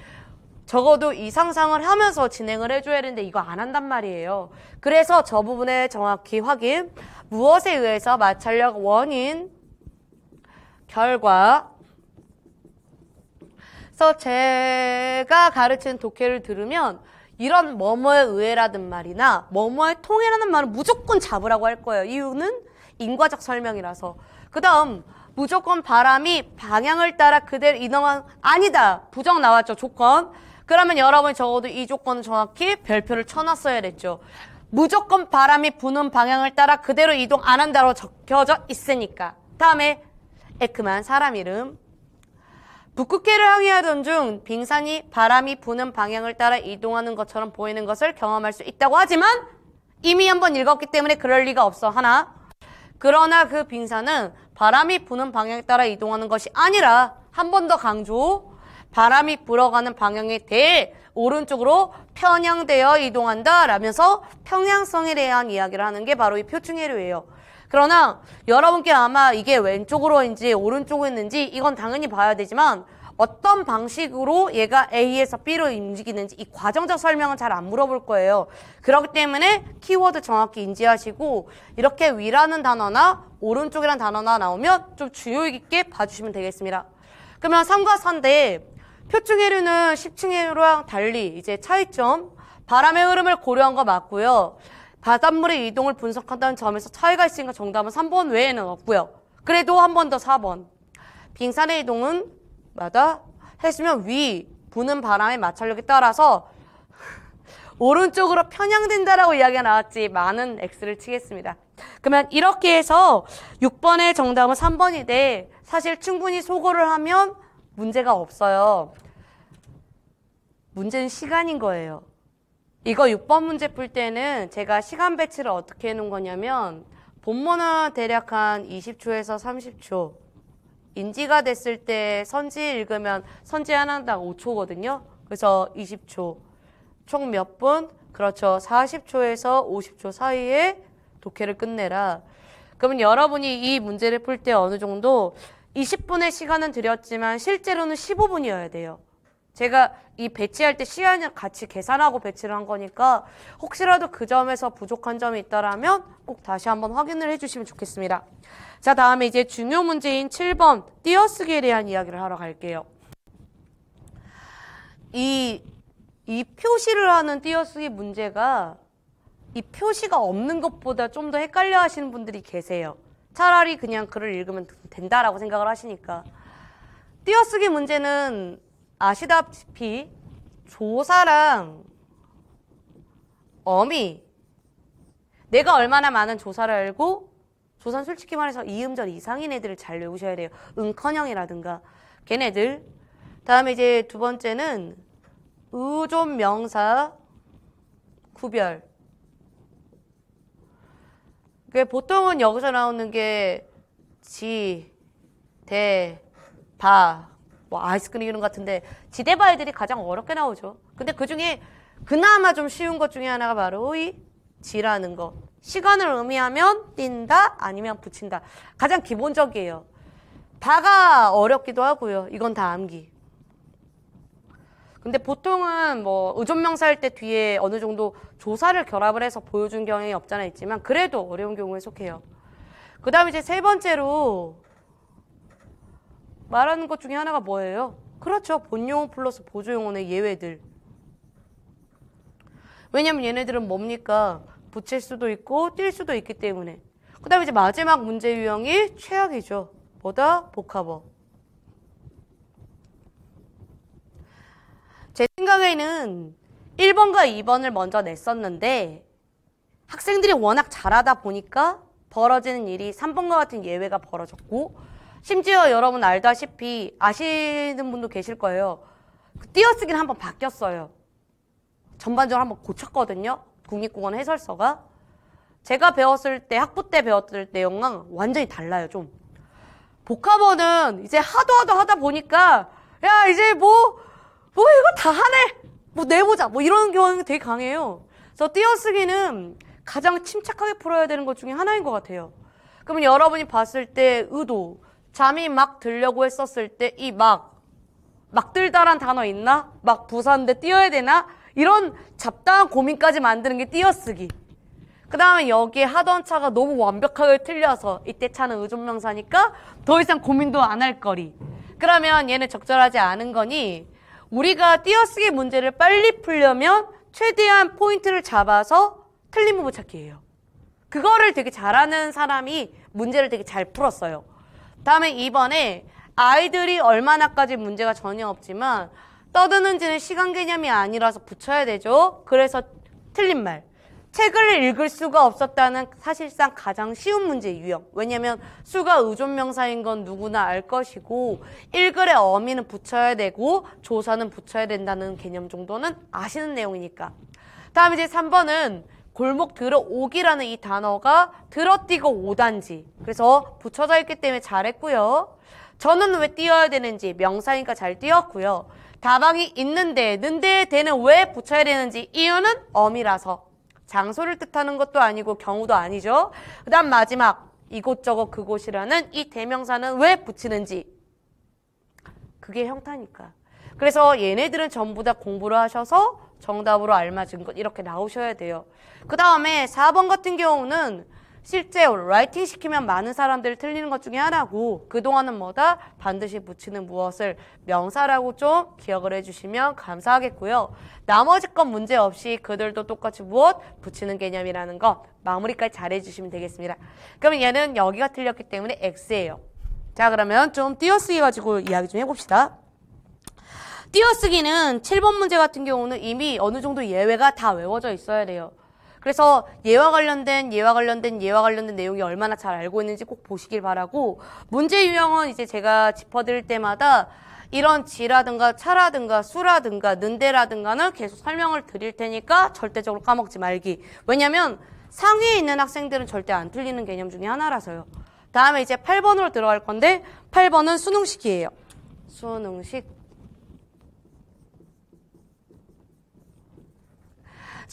Speaker 1: 적어도 이 상상을 하면서 진행을 해줘야 되는데 이거 안 한단 말이에요. 그래서 저 부분에 정확히 확인. 무엇에 의해서 마찰력 원인, 결과. 그래서 제가 가르치는 독해를 들으면 이런 뭐뭐에 의해라든 말이나 뭐뭐에 통해라는 말은 무조건 잡으라고 할 거예요. 이유는 인과적 설명이라서. 그 다음 무조건 바람이 방향을 따라 그대로 이동한 아니다. 부정 나왔죠. 조건. 그러면 여러분이 적어도 이 조건은 정확히 별표를 쳐놨어야됐죠 무조건 바람이 부는 방향을 따라 그대로 이동 안 한다로 적혀져 있으니까. 다음에 에크만 사람 이름. 북극해를 항해하던 중 빙산이 바람이 부는 방향을 따라 이동하는 것처럼 보이는 것을 경험할 수 있다고 하지만 이미 한번 읽었기 때문에 그럴 리가 없어. 하나. 그러나 그 빙산은 바람이 부는 방향에 따라 이동하는 것이 아니라 한 번 더 강조 바람이 불어가는 방향에 대해 오른쪽으로 편향되어 이동한다 라면서 평양성에 대한 이야기를 하는 게 바로 이 표층해류예요. 그러나 여러분께 아마 이게 왼쪽으로인지 오른쪽으로있는지 이건 당연히 봐야 되지만 어떤 방식으로 얘가 A에서 B로 움직이는지 이 과정적 설명은 잘 안 물어볼 거예요. 그렇기 때문에 키워드 정확히 인지하시고 이렇게 위라는 단어나 오른쪽이라는 단어나 나오면 좀주의 깊게 봐주시면 되겠습니다. 그러면 3과 4인데 표층해류는 10층해류랑 달리 이제 차이점 바람의 흐름을 고려한 거 맞고요. 바닷물의 이동을 분석한다는 점에서 차이가 있으니까 정답은 3번 외에는 없고요. 그래도 한 번 더 4번. 빙산의 이동은 마다 했으면 위 부는 바람의 마찰력에 따라서 오른쪽으로 편향된다라고 이야기가 나왔지 많은 X를 치겠습니다. 그러면 이렇게 해서 6번의 정답은 3번인데 사실 충분히 소거를 하면 문제가 없어요. 문제는 시간인 거예요. 이거 6번 문제 풀 때는 제가 시간 배치를 어떻게 해놓은 거냐면 본문은 대략 한 20초에서 30초 인지가 됐을 때 선지 읽으면 선지 하나당 5초거든요. 그래서 20초. 총 몇 분? 그렇죠. 40초에서 50초 사이에 독해를 끝내라. 그러면 여러분이 이 문제를 풀 때 어느 정도 20분의 시간은 드렸지만 실제로는 15분이어야 돼요. 제가 이 배치할 때 시간을 같이 계산하고 배치를 한 거니까 혹시라도 그 점에서 부족한 점이 있다라면 꼭 다시 한번 확인을 해주시면 좋겠습니다. 자, 다음에 이제 중요 문제인 7번 띄어쓰기에 대한 이야기를 하러 갈게요. 이, 이 표시를 하는 띄어쓰기 문제가 이 표시가 없는 것보다 좀 더 헷갈려 하시는 분들이 계세요. 차라리 그냥 글을 읽으면 된다라고 생각을 하시니까. 띄어쓰기 문제는 아시다시피 조사랑 어미 내가 얼마나 많은 조사를 알고 조선 솔직히 말해서 이음절 이상인 애들을 잘 외우셔야 돼요. 응커녕이라든가 걔네들. 다음에 이제 두 번째는 의존 명사 구별. 그 보통은 여기서 나오는 게 지, 대, 바, 뭐 아이스크림 이런 것 같은데 지대바 애들이 가장 어렵게 나오죠. 근데 그 중에 그나마 좀 쉬운 것 중에 하나가 바로 이 지라는 거. 시간을 의미하면 뛴다 아니면 붙인다. 가장 기본적이에요. 다가 어렵기도 하고요. 이건 다 암기. 근데 보통은 뭐 의존명사 할때 뒤에 어느 정도 조사를 결합을 해서 보여준 경향이 없잖아 있지만 그래도 어려운 경우에 속해요. 그 다음에 이제 세 번째로 말하는 것 중에 하나가 뭐예요? 그렇죠. 본용어 플러스 보조용어의 예외들. 왜냐면 얘네들은 뭡니까? 붙일 수도 있고 뛸 수도 있기 때문에 그 다음에 이제 마지막 문제 유형이 최악이죠. 뭐다? 복합어. 제 생각에는 1번과 2번을 먼저 냈었는데 학생들이 워낙 잘하다 보니까 벌어지는 일이 3번과 같은 예외가 벌어졌고 심지어 여러분 알다시피 아시는 분도 계실 거예요. 그 띄어쓰기는 한번 바뀌었어요. 전반적으로 한번 고쳤거든요. 국립공원 해설서가 제가 배웠을 때 학부 때 배웠을 때영랑 완전히 달라요 좀 복합어는 이제 하도 하도 하다 보니까 야 이제 뭐뭐 뭐 이거 다 하네 뭐 내보자 뭐 이런 경향이 되게 강해요 그래서 띄어쓰기는 가장 침착하게 풀어야 되는 것 중에 하나인 것 같아요 그러면 여러분이 봤을 때 의도 잠이 막 들려고 했었을 때 이 막 막 들다란 단어 있나? 막 부산대 띄어야 되나? 이런 잡다한 고민까지 만드는 게 띄어쓰기. 그 다음에 여기에 하던 차가 너무 완벽하게 틀려서 이때 차는 의존명사니까 더 이상 고민도 안 할 거리. 그러면 얘는 적절하지 않은 거니 우리가 띄어쓰기 문제를 빨리 풀려면 최대한 포인트를 잡아서 틀린 부분 찾기예요. 그거를 되게 잘하는 사람이 문제를 되게 잘 풀었어요. 다음에 이번에 아이들이 얼마나까지 문제가 전혀 없지만 떠드는지는 시간 개념이 아니라서 붙여야 되죠. 그래서 틀린 말. 책을 읽을 수가 없었다는 사실상 가장 쉬운 문제 유형. 왜냐면 수가 의존명사인 건 누구나 알 것이고 일글의 어미는 붙여야 되고 조사는 붙여야 된다는 개념 정도는 아시는 내용이니까. 다음 이제 3번은 골목 들어오기라는 이 단어가 들어뛰고 오단지 그래서 붙여져 있기 때문에 잘했고요. 저는 왜 뛰어야 되는지 명사니까 잘 뛰었고요. 가방이 있는데 는데 대는 왜 붙여야 되는지 이유는 엄이라서 장소를 뜻하는 것도 아니고 경우도 아니죠. 그 다음 마지막 이곳저곳 그곳이라는 이 대명사는 왜 붙이는지 그게 형태니까. 그래서 얘네들은 전부 다 공부를 하셔서 정답으로 알맞은 것 이렇게 나오셔야 돼요. 그 다음에 4번 같은 경우는 실제 라이팅 시키면 많은 사람들이 틀리는 것 중에 하나고 그동안은 뭐다? 반드시 붙이는 무엇을 명사라고 좀 기억을 해주시면 감사하겠고요. 나머지 건 문제없이 그들도 똑같이 무엇? 붙이는 개념이라는 거 마무리까지 잘 해주시면 되겠습니다. 그럼 얘는 여기가 틀렸기 때문에 X예요. 자 그러면 좀 띄어쓰기 가지고 이야기 좀 해봅시다. 띄어쓰기는 7번 문제 같은 경우는 이미 어느 정도 예외가 다 외워져 있어야 돼요. 그래서 얘와 관련된 얘와 관련된 얘와 관련된 내용이 얼마나 잘 알고 있는지 꼭 보시길 바라고 문제 유형은 이제 제가 짚어드릴 때마다 이런 지라든가 차라든가 수라든가 는데라든가는 계속 설명을 드릴 테니까 절대적으로 까먹지 말기. 왜냐면 상위에 있는 학생들은 절대 안 틀리는 개념 중에 하나라서요. 다음에 이제 8번으로 들어갈 건데 8번은 수능식이에요. 수능식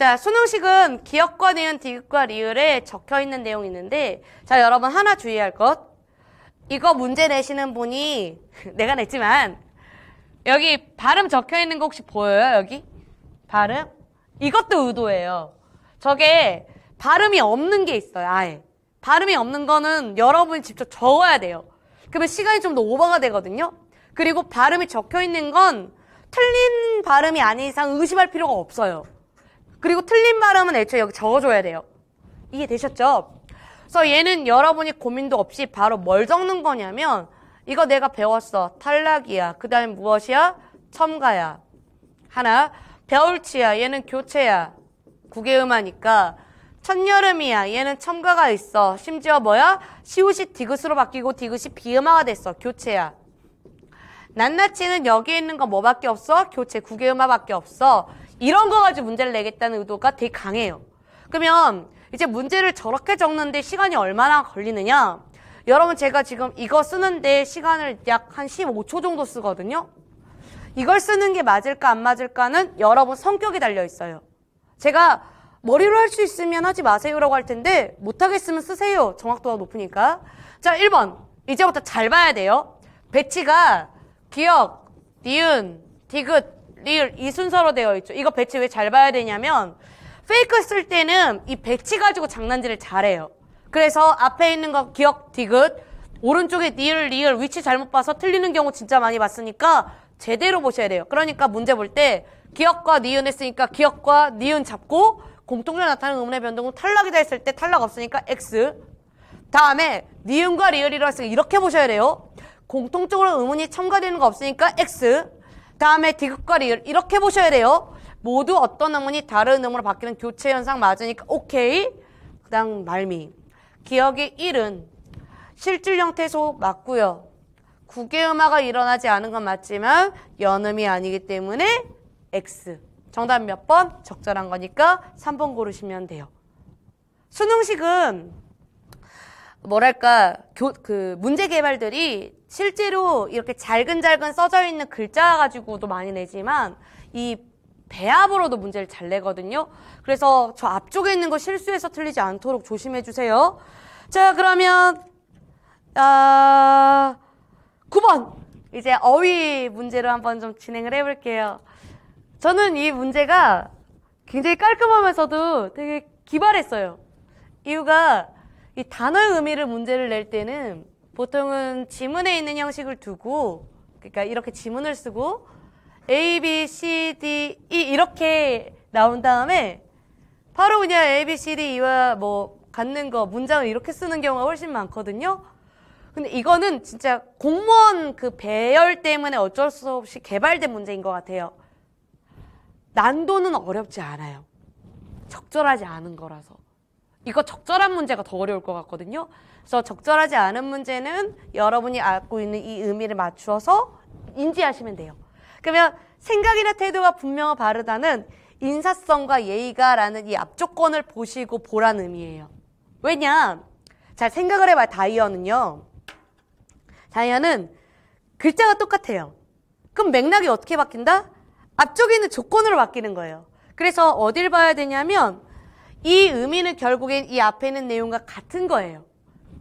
Speaker 1: 자, 수능식은 기억과 니은, 디귿과 리을에 적혀 있는 내용이 있는데, 자, 여러분 하나 주의할 것. 이거 문제 내시는 분이, [laughs] 내가 냈지만, 여기 발음 적혀 있는 거 혹시 보여요, 여기? 발음? 이것도 의도예요. 저게 발음이 없는 게 있어요, 아예. 발음이 없는 거는 여러분이 직접 적어야 돼요. 그러면 시간이 좀 더 오버가 되거든요. 그리고 발음이 적혀 있는 건 틀린 발음이 아닌 이상 의심할 필요가 없어요. 그리고 틀린 발음은 애초에 여기 적어줘야 돼요. 이게되셨죠 그래서 얘는 여러분이 고민도 없이 바로 뭘 적는 거냐면 이거 내가 배웠어. 탈락이야. 그 다음에 무엇이야? 첨가야. 하나. 배울치야. 얘는 교체야. 국외음하니까. 첫여름이야. 얘는 첨가가 있어. 심지어 뭐야? 시옷이 디귿으로 바뀌고 디귿이 비음화가 됐어. 교체야. 낱낱이는 여기 에 있는 거 뭐밖에 없어? 교체 국외음화밖에 없어. 이런 거 가지고 문제를 내겠다는 의도가 되게 강해요. 그러면 이제 문제를 저렇게 적는데 시간이 얼마나 걸리느냐? 여러분 제가 지금 이거 쓰는데 시간을 약 한 15초 정도 쓰거든요. 이걸 쓰는 게 맞을까 안 맞을까는 여러분 성격이 달려 있어요. 제가 머리로 할 수 있으면 하지 마세요라고 할 텐데 못하겠으면 쓰세요. 정확도가 높으니까. 자, 1번. 이제부터 잘 봐야 돼요. 배치가 기억, 니은, 디귿, 리을 이 순서로 되어 있죠. 이거 배치 왜 잘 봐야 되냐면 페이크 쓸 때는 이 배치 가지고 장난질을 잘해요. 그래서 앞에 있는 거 기억 디귿 오른쪽에 니을 리을 위치 잘못 봐서 틀리는 경우 진짜 많이 봤으니까 제대로 보셔야 돼요. 그러니까 문제 볼 때 기억과 니은 했으니까 기억과 니은 잡고 공통으로 나타나는 의문의 변동은 탈락이됐을때 탈락 없으니까 X 다음에 니은과 리을이라 고 했으니까 이렇게 보셔야 돼요. 공통적으로 의문이 첨가되는 거 없으니까 X 다음에 디귿거리 이렇게 보셔야 돼요. 모두 어떤 음원이 다른 음으로 바뀌는 교체 현상 맞으니까 오케이. 그 다음 말미. 기억의 1은 실질 형태소 맞고요. 구개음화가 일어나지 않은 건 맞지만 연음이 아니기 때문에 X. 정답 몇 번? 적절한 거니까 3번 고르시면 돼요. 수능식은 뭐랄까 교, 그 문제 개발들이 실제로 이렇게 잘근잘근 써져 있는 글자 가지고도 많이 내지만 이 배합으로도 문제를 잘 내거든요. 그래서 저 앞쪽에 있는 거 실수해서 틀리지 않도록 조심해 주세요. 자, 그러면 아 9번 이제 어휘 문제로 한번 좀 진행을 해볼게요. 저는 이 문제가 굉장히 깔끔하면서도 되게 기발했어요. 이유가 이 단어의 의미를 문제를 낼 때는 보통은 지문에 있는 형식을 두고 그러니까 이렇게 지문을 쓰고 A, B, C, D, E 이렇게 나온 다음에 바로 그냥 A, B, C, D, E와 뭐 갖는 거 문장을 이렇게 쓰는 경우가 훨씬 많거든요. 근데 이거는 진짜 공무원 그 배열 때문에 어쩔 수 없이 개발된 문제인 것 같아요. 난도는 어렵지 않아요. 적절하지 않은 거라서. 이거 적절한 문제가 더 어려울 것 같거든요. 그래서 적절하지 않은 문제는 여러분이 알고 있는 이 의미를 맞추어서 인지하시면 돼요. 그러면 생각이나 태도가 분명히 바르다는 인사성과 예의가라는 이 앞조건을 보시고 보란 의미예요. 왜냐? 잘 생각을 해봐요. 다이어는요. 다이어는 글자가 똑같아요. 그럼 맥락이 어떻게 바뀐다? 앞쪽에 있는 조건으로 바뀌는 거예요. 그래서 어딜 봐야 되냐면 이 의미는 결국엔 이 앞에 있는 내용과 같은 거예요.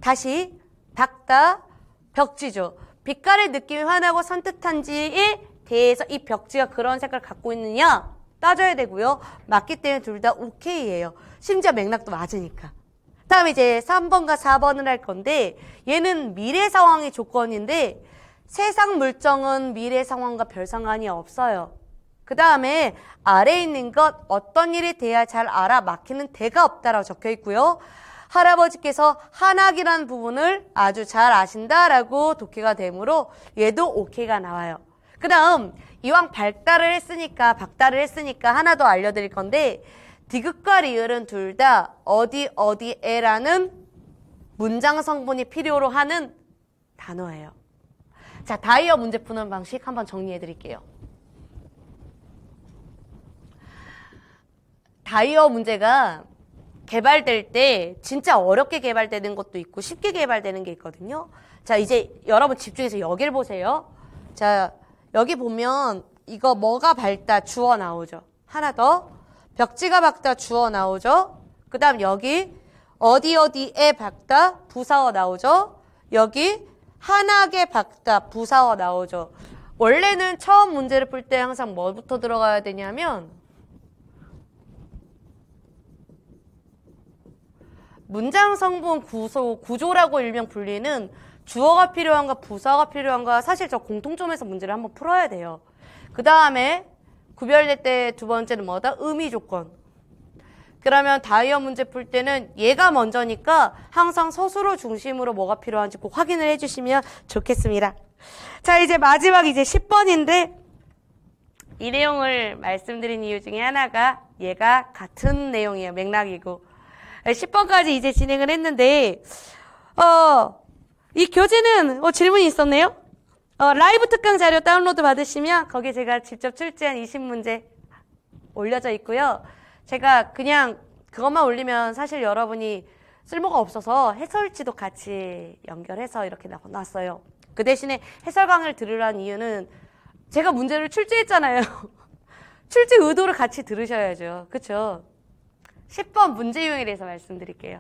Speaker 1: 다시 박다 벽지죠. 빛깔의 느낌이 환하고 산뜻한지에 대해서 이 벽지가 그런 색깔을 갖고 있느냐 따져야 되고요. 맞기 때문에 둘 다 오케이예요. 심지어 맥락도 맞으니까. 다음 이제 3번과 4번을 할 건데 얘는 미래 상황이 조건인데 세상 물정은 미래 상황과 별 상관이 없어요. 그 다음에 아래에 있는 것 어떤 일에 대해 잘 알아 막히는 대가 없다라고 적혀 있고요. 할아버지께서 한학이라는 부분을 아주 잘 아신다라고 독해가 되므로 얘도 오케이가 나와요. 그 다음 이왕 발달을 했으니까 박달을 했으니까 하나 더 알려드릴 건데 디귿과 리을은 둘 다 어디 어디에라는 문장 성분이 필요로 하는 단어예요. 자, 다이어 문제 푸는 방식 한번 정리해 드릴게요. 다이어 문제가 개발될 때 진짜 어렵게 개발되는 것도 있고 쉽게 개발되는 게 있거든요. 자, 이제 여러분 집중해서 여길 보세요. 자, 여기 보면 이거 뭐가 밝다 주어 나오죠. 하나 더. 벽지가 밝다 주어 나오죠. 그 다음 여기 어디 어디에 밝다 부사어 나오죠. 여기 한하게 밝다 부사어 나오죠. 원래는 처음 문제를 풀 때 항상 뭐부터 들어가야 되냐면 문장 성분 구조, 구조라고 일명 불리는 주어가 필요한가 부사가 필요한가 사실 저 공통점에서 문제를 한번 풀어야 돼요. 그 다음에 구별될 때 두 번째는 뭐다? 의미 조건. 그러면 다이어 문제 풀 때는 얘가 먼저니까 항상 서술어 중심으로 뭐가 필요한지 꼭 확인을 해주시면 좋겠습니다. 자 이제 마지막 이제 10번인데 이 내용을 말씀드린 이유 중에 하나가 얘가 같은 내용이에요. 맥락이고 10번까지 이제 진행을 했는데 어, 이 교재는 어, 질문이 있었네요. 어, 라이브 특강 자료 다운로드 받으시면 거기에 제가 직접 출제한 20문제 올려져 있고요. 제가 그냥 그것만 올리면 사실 여러분이 쓸모가 없어서 해설지도 같이 연결해서 이렇게 나왔어요그 대신에 해설 강을 들으라는 이유는 제가 문제를 출제했잖아요. [laughs] 출제 의도를 같이 들으셔야죠. 그렇죠? 10번 문제 유형에 대해서 말씀드릴게요.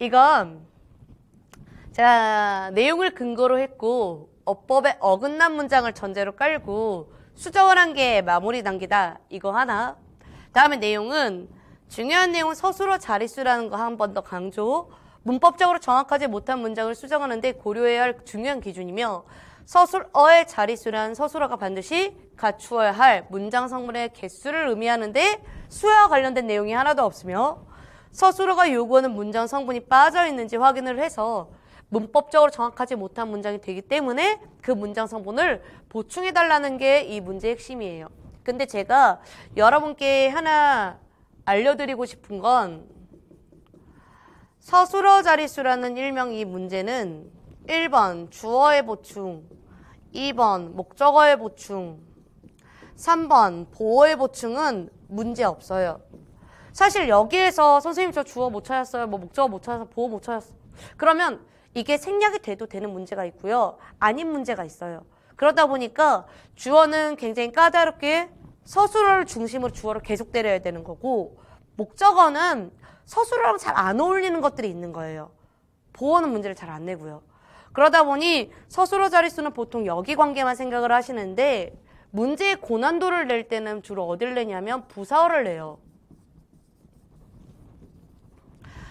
Speaker 1: 이건 제가 내용을 근거로 했고 어법에 어긋난 문장을 전제로 깔고 수정을 한 게 마무리 단계다 이거 하나 다음에 내용은 중요한 내용은 서술어 자릿수라는 거 한 번 더 강조 문법적으로 정확하지 못한 문장을 수정하는데 고려해야 할 중요한 기준이며 서술어의 자릿수란 서술어가 반드시 갖추어야 할 문장 성분의 개수를 의미하는데 수와 관련된 내용이 하나도 없으며 서술어가 요구하는 문장 성분이 빠져 있는지 확인을 해서 문법적으로 정확하지 못한 문장이 되기 때문에 그 문장 성분을 보충해 달라는 게 이 문제의 핵심이에요. 근데 제가 여러분께 하나 알려드리고 싶은 건 서술어 자릿수라는 일명 이 문제는 1번 주어의 보충, 2번 목적어의 보충 3번 보어의 보충은 문제 없어요. 사실 여기에서 선생님 저 주어 못 찾았어요. 뭐 목적어 못 찾아서 보어 못 찾았어. 요 그러면 이게 생략이 돼도 되는 문제가 있고요. 아닌 문제가 있어요. 그러다 보니까 주어는 굉장히 까다롭게 서술어를 중심으로 주어를 계속 때려야 되는 거고 목적어는 서술어랑 잘 안 어울리는 것들이 있는 거예요. 보어는 문제를 잘 안 내고요. 그러다 보니 서술어 자릿수는 보통 여기 관계만 생각을 하시는데 문제의 고난도를 낼 때는 주로 어딜 내냐면 부사어를 내요.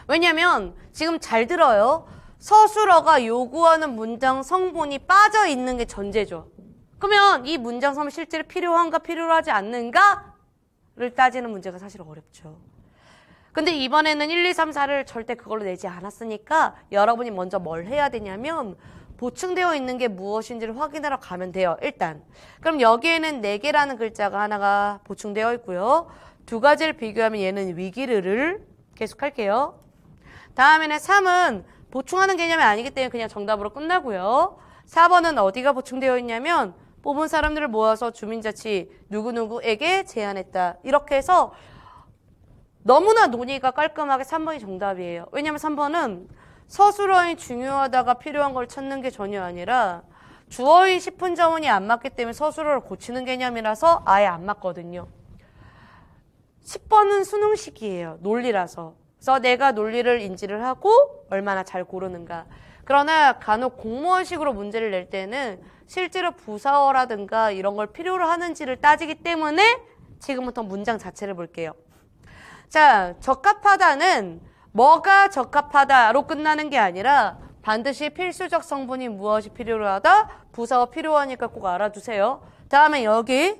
Speaker 1: 왜냐면 지금 잘 들어요. 서술어가 요구하는 문장 성분이 빠져 있는 게 전제죠. 그러면 이 문장 성분 실제로 필요한가 필요하지 않는가를 따지는 문제가 사실 어렵죠. 근데 이번에는 1, 2, 3, 4를 절대 그걸로 내지 않았으니까 여러분이 먼저 뭘 해야 되냐면 보충되어 있는 게 무엇인지를 확인하러 가면 돼요. 일단. 그럼 여기에는 4개라는 글자가 하나가 보충되어 있고요. 두 가지를 비교하면 얘는 위기를 계속할게요. 다음에는 3은 보충하는 개념이 아니기 때문에 그냥 정답으로 끝나고요. 4번은 어디가 보충되어 있냐면 뽑은 사람들을 모아서 주민자치 누구누구에게 제안했다. 이렇게 해서 너무나 논의가 깔끔하게 3번이 정답이에요. 왜냐면 3번은 서술어인 중요하다가 필요한 걸 찾는 게 전혀 아니라 주어의 싶은 자원이 안 맞기 때문에 서술어를 고치는 개념이라서 아예 안 맞거든요. 10번은 수능식이에요. 논리라서. 그래서 내가 논리를 인지를 하고 얼마나 잘 고르는가. 그러나 간혹 공무원식으로 문제를 낼 때는 실제로 부사어라든가 이런 걸 필요로 하는지를 따지기 때문에 지금부터 문장 자체를 볼게요. 자, 적합하다는 뭐가 적합하다로 끝나는 게 아니라 반드시 필수적 성분이 무엇이 필요하다? 로 부사어 필요하니까 꼭 알아두세요. 다음에 여기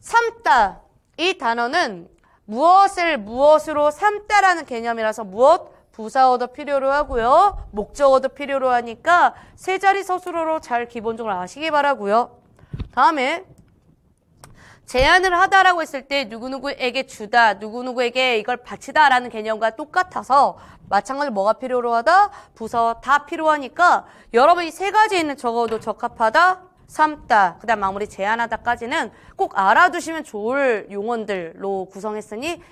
Speaker 1: 삼다 이 단어는 무엇을 무엇으로 삼다라는 개념이라서 무엇 부사어도 필요로 하고요. 목적어도 필요로 하니까 세 자리 서술어로 잘 기본적으로 아시기 바라고요. 다음에 제안을 하다라고 했을 때 누구누구에게 주다, 누구누구에게 이걸 바치다라는 개념과 똑같아서 마찬가지로 뭐가 필요로 하다, 부서 다 필요하니까 여러분이 세 가지 있는 적어도 적합하다, 삼다, 그 다음 마무리 제안하다까지는 꼭 알아두시면 좋을 용언들로 구성했으니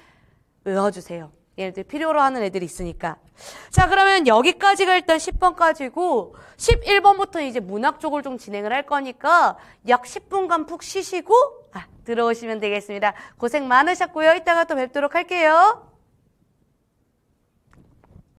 Speaker 1: 외워주세요. 예를 들어 필요로 하는 애들이 있으니까. 자, 그러면 여기까지가 일단 10번까지고, 11번부터 이제 문학 쪽을 좀 진행을 할 거니까, 약 10분간 푹 쉬시고, 들어오시면 되겠습니다. 고생 많으셨고요. 이따가 또 뵙도록 할게요.